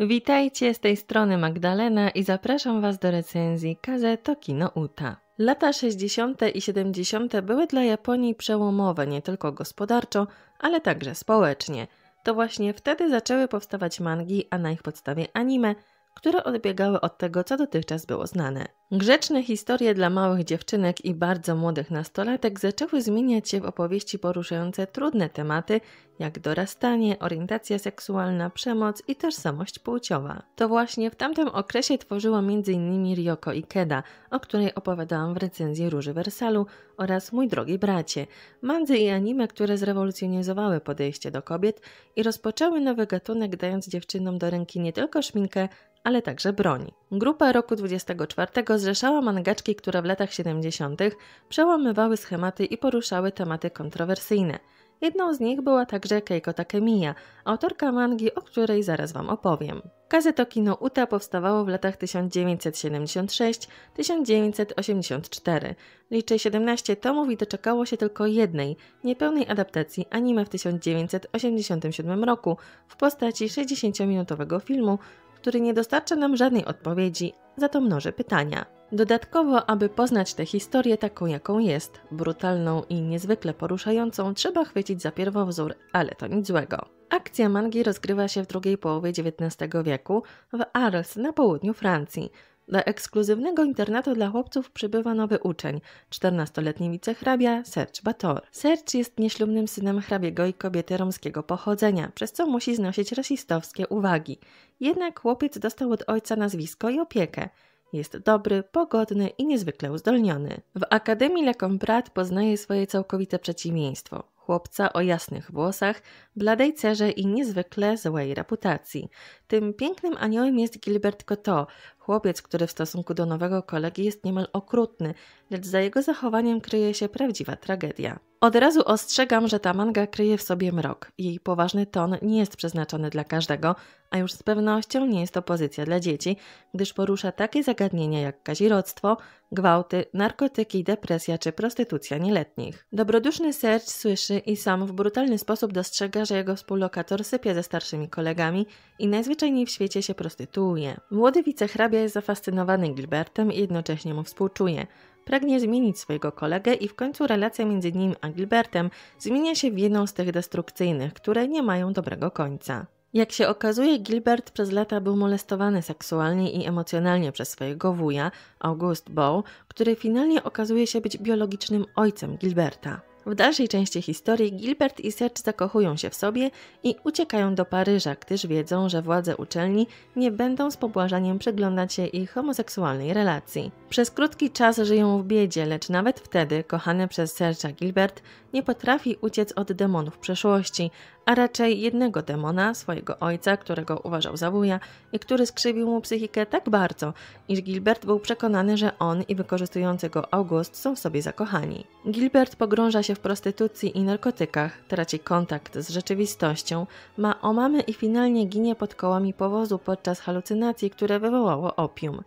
Witajcie z tej strony Magdalena i zapraszam Was do recenzji Kazeto Kino Uta. Lata 60. i 70. były dla Japonii przełomowe nie tylko gospodarczo, ale także społecznie. To właśnie wtedy zaczęły powstawać mangi, a na ich podstawie anime, które odbiegały od tego, co dotychczas było znane. Grzeczne historie dla małych dziewczynek i bardzo młodych nastolatek zaczęły zmieniać się w opowieści poruszające trudne tematy jak dorastanie, orientacja seksualna, przemoc i tożsamość płciowa. To właśnie w tamtym okresie tworzyła m.in. Ryoko Ikeda, o której opowiadałam w recenzji Róży Wersalu oraz Mój drogi bracie, mandzy i anime, które zrewolucjonizowały podejście do kobiet i rozpoczęły nowy gatunek dając dziewczynom do ręki nie tylko szminkę, ale także broń. Grupa roku 24 zrzeszała mangaczki, które w latach 70. przełamywały schematy i poruszały tematy kontrowersyjne. Jedną z nich była także Keiko Takemiya, autorka mangi, o której zaraz Wam opowiem. Kazetoki kino Uta powstawało w latach 1976-1984. Liczy 17 tomów i doczekało się tylko jednej, niepełnej adaptacji anime w 1987 roku w postaci 60-minutowego filmu który nie dostarcza nam żadnej odpowiedzi, za to mnoży pytania. Dodatkowo, aby poznać tę historię taką, jaką jest, brutalną i niezwykle poruszającą, trzeba chwycić za pierwowzór, ale to nic złego. Akcja mangi rozgrywa się w drugiej połowie XIX wieku w Arles na południu Francji. Do ekskluzywnego internatu dla chłopców przybywa nowy uczeń, 14-letni wicehrabia Serge Bator. Serge jest nieślubnym synem hrabiego i kobiety romskiego pochodzenia, przez co musi znosić rasistowskie uwagi. Jednak chłopiec dostał od ojca nazwisko i opiekę. Jest dobry, pogodny i niezwykle uzdolniony. W Akademii Lekomprat poznaje swoje całkowite przeciwieństwo chłopca o jasnych włosach, bladej cerze i niezwykle złej reputacji. Tym pięknym aniołem jest Gilbert Coteau, Chłopiec, który w stosunku do nowego kolegi jest niemal okrutny, lecz za jego zachowaniem kryje się prawdziwa tragedia. Od razu ostrzegam, że ta manga kryje w sobie mrok. Jej poważny ton nie jest przeznaczony dla każdego, a już z pewnością nie jest to pozycja dla dzieci, gdyż porusza takie zagadnienia jak kaziroctwo, gwałty, narkotyki, depresja czy prostytucja nieletnich. Dobroduszny Serge słyszy i sam w brutalny sposób dostrzega, że jego współlokator sypie ze starszymi kolegami i najzwyczajniej w świecie się prostytuuje. Młody wicehrabia jest zafascynowany Gilbertem i jednocześnie mu współczuje. Pragnie zmienić swojego kolegę i w końcu relacja między nim a Gilbertem zmienia się w jedną z tych destrukcyjnych, które nie mają dobrego końca. Jak się okazuje, Gilbert przez lata był molestowany seksualnie i emocjonalnie przez swojego wuja, August Bow, który finalnie okazuje się być biologicznym ojcem Gilberta. W dalszej części historii Gilbert i Serge zakochują się w sobie i uciekają do Paryża, gdyż wiedzą, że władze uczelni nie będą z pobłażaniem przyglądać się ich homoseksualnej relacji. Przez krótki czas żyją w biedzie, lecz nawet wtedy kochany przez Serge'a Gilbert nie potrafi uciec od demonów przeszłości, a raczej jednego demona, swojego ojca, którego uważał za wuja i który skrzywił mu psychikę tak bardzo, iż Gilbert był przekonany, że on i wykorzystujący go August są w sobie zakochani. Gilbert pogrąża się w prostytucji i narkotykach, traci kontakt z rzeczywistością, ma omamy i finalnie ginie pod kołami powozu podczas halucynacji, które wywołało opium.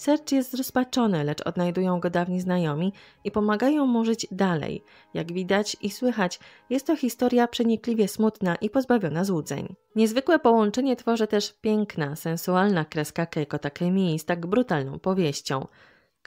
Serge jest zrozpaczony, lecz odnajdują go dawni znajomi i pomagają mu żyć dalej. Jak widać i słychać, jest to historia przenikliwie smutna i pozbawiona złudzeń. Niezwykłe połączenie tworzy też piękna, sensualna kreska Keiko Takemi z tak brutalną powieścią.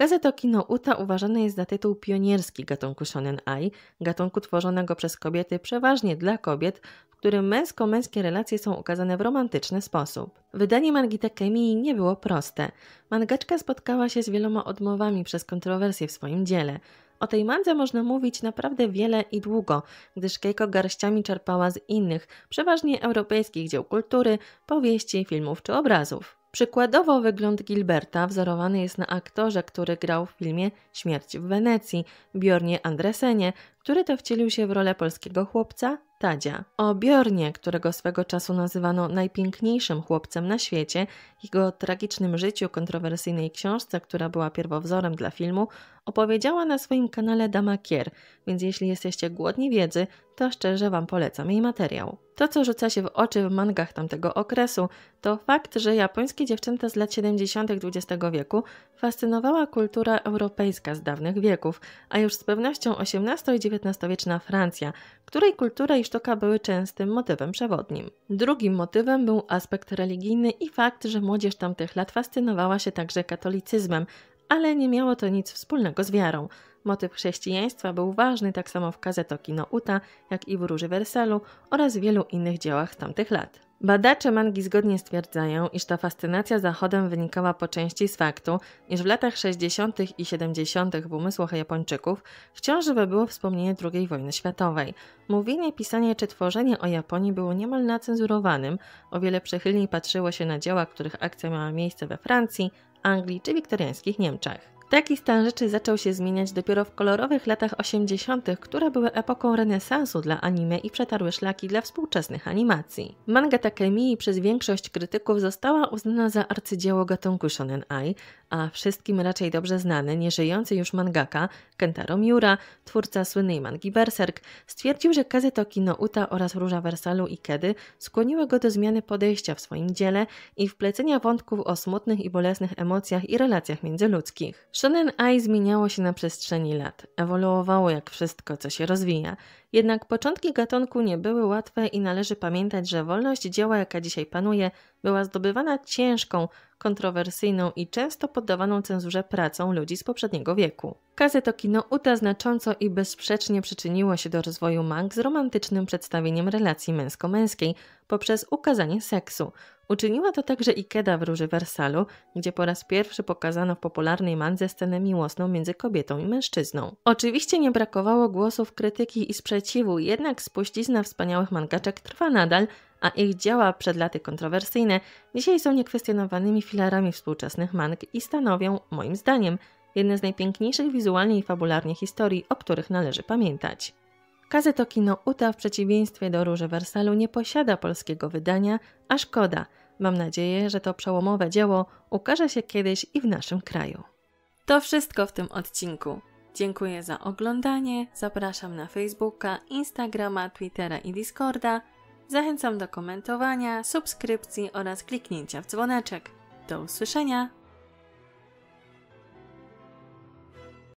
Gazeta Kino Uta uważany jest za tytuł pionierski gatunku shonen ai, gatunku tworzonego przez kobiety przeważnie dla kobiet, w którym męsko-męskie relacje są ukazane w romantyczny sposób. Wydanie mangi Tekemii nie było proste. Mangaczka spotkała się z wieloma odmowami przez kontrowersje w swoim dziele. O tej mandze można mówić naprawdę wiele i długo, gdyż Keiko garściami czerpała z innych, przeważnie europejskich dzieł kultury, powieści, filmów czy obrazów. Przykładowo wygląd Gilberta wzorowany jest na aktorze, który grał w filmie Śmierć w Wenecji, Bjornie Andresenie, który to wcielił się w rolę polskiego chłopca Tadzia. O Bjornie, którego swego czasu nazywano najpiękniejszym chłopcem na świecie, jego tragicznym życiu, kontrowersyjnej książce, która była pierwowzorem dla filmu, opowiedziała na swoim kanale Dama Kier, więc jeśli jesteście głodni wiedzy, to szczerze Wam polecam jej materiał. To, co rzuca się w oczy w mangach tamtego okresu, to fakt, że japońskie dziewczęta z lat 70. XX wieku fascynowała kultura europejska z dawnych wieków, a już z pewnością XVIII i XIX-wieczna Francja, której kultura i sztuka były częstym motywem przewodnim. Drugim motywem był aspekt religijny i fakt, że młodzież tamtych lat fascynowała się także katolicyzmem, ale nie miało to nic wspólnego z wiarą. Motyw chrześcijaństwa był ważny tak samo w Kazetoki no Uta, jak i w Róży Werselu oraz wielu innych dziełach tamtych lat. Badacze mangi zgodnie stwierdzają, iż ta fascynacja zachodem wynikała po części z faktu, iż w latach 60. i 70. w umysłach Japończyków wciąż było wspomnienie II wojny światowej. Mówienie, pisanie czy tworzenie o Japonii było niemal nacenzurowanym, o wiele przychylniej patrzyło się na dzieła, których akcja miała miejsce we Francji, Anglii czy wiktoriańskich Niemczech. Taki stan rzeczy zaczął się zmieniać dopiero w kolorowych latach 80., które były epoką renesansu dla anime i przetarły szlaki dla współczesnych animacji. Manga Takemii przez większość krytyków została uznana za arcydzieło gatunku shonen ai, a wszystkim raczej dobrze znany, nieżyjący już mangaka Kentaro Miura, twórca słynnej mangi Berserk, stwierdził, że Kazeto Kinouta oraz Róża Wersalu i Kedy skłoniły go do zmiany podejścia w swoim dziele i wplecenia wątków o smutnych i bolesnych emocjach i relacjach międzyludzkich. Shonen Ai zmieniało się na przestrzeni lat, ewoluowało jak wszystko, co się rozwija, jednak początki gatunku nie były łatwe i należy pamiętać, że wolność dzieła, jaka dzisiaj panuje, była zdobywana ciężką, kontrowersyjną i często poddawaną cenzurze pracą ludzi z poprzedniego wieku. Kazy to kino uta znacząco i bezsprzecznie przyczyniło się do rozwoju mang z romantycznym przedstawieniem relacji męsko-męskiej poprzez ukazanie seksu. Uczyniła to także Ikeda w Róży Wersalu, gdzie po raz pierwszy pokazano w popularnej mandze scenę miłosną między kobietą i mężczyzną. Oczywiście nie brakowało głosów krytyki i sprzeciwu sprzeciwu, jednak spuścizna wspaniałych mangaczek trwa nadal, a ich dzieła przed laty kontrowersyjne dzisiaj są niekwestionowanymi filarami współczesnych mang i stanowią, moim zdaniem, jedne z najpiękniejszych wizualnie i fabularnie historii, o których należy pamiętać. Kazetoki Kino Uta w przeciwieństwie do Róży Wersalu nie posiada polskiego wydania, a szkoda. Mam nadzieję, że to przełomowe dzieło ukaże się kiedyś i w naszym kraju. To wszystko w tym odcinku. Dziękuję za oglądanie, zapraszam na Facebooka, Instagrama, Twittera i Discorda. Zachęcam do komentowania, subskrypcji oraz kliknięcia w dzwoneczek. Do usłyszenia!